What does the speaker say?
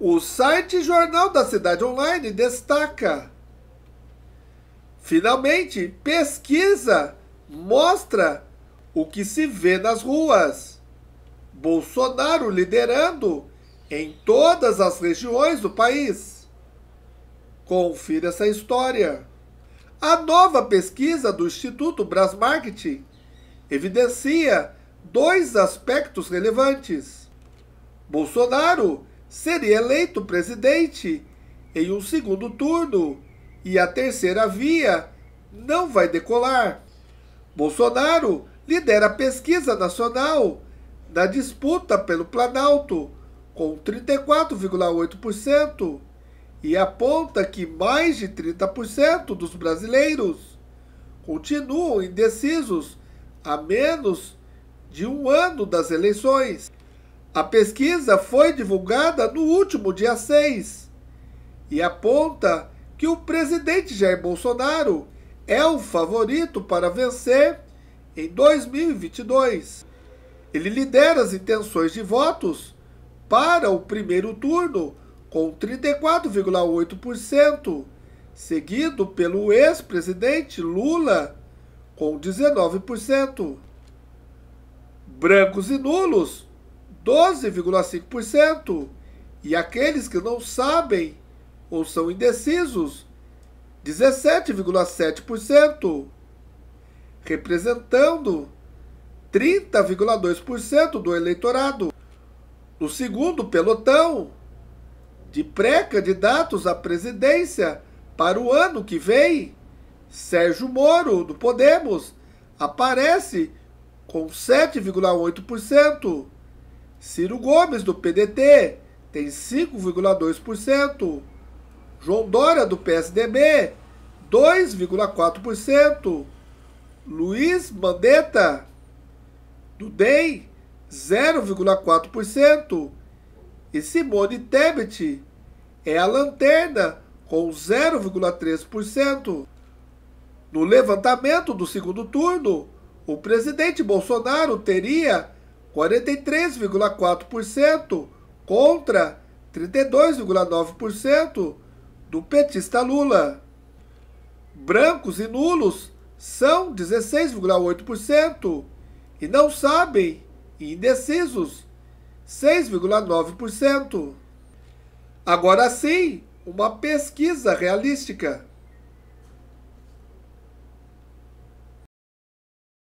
O site Jornal da Cidade Online destaca. Finalmente, pesquisa mostra o que se vê nas ruas. Bolsonaro liderando em todas as regiões do país. Confira essa história. A nova pesquisa do Instituto Brasmarketing evidencia dois aspectos relevantes. Bolsonaro seria eleito presidente em um segundo turno e a terceira via não vai decolar. Bolsonaro lidera a pesquisa nacional na disputa pelo Planalto, com 34,8%, e aponta que mais de 30% dos brasileiros continuam indecisos a menos de um ano das eleições. A pesquisa foi divulgada no último dia 6 e aponta que o presidente Jair Bolsonaro é o favorito para vencer em 2022. Ele lidera as intenções de votos para o primeiro turno com 34,8%, seguido pelo ex-presidente Lula com 19%. Brancos e nulos 12,5%, e aqueles que não sabem ou são indecisos, 17,7%, representando 30,2% do eleitorado. No segundo pelotão de pré-candidatos à presidência para o ano que vem, Sérgio Moro, do Podemos, aparece com 7,8% Ciro Gomes, do PDT, tem 5,2%. João Dória, do PSDB, 2,4%. Luiz Mandetta, do DEM, 0,4%. E Simone Tebet é a lanterna, com 0,3%. No levantamento do segundo turno, o presidente Bolsonaro teria 43,4% contra 32,9% do petista Lula. Brancos e nulos são 16,8% e não sabem, e indecisos, 6,9%. Agora sim, uma pesquisa realística.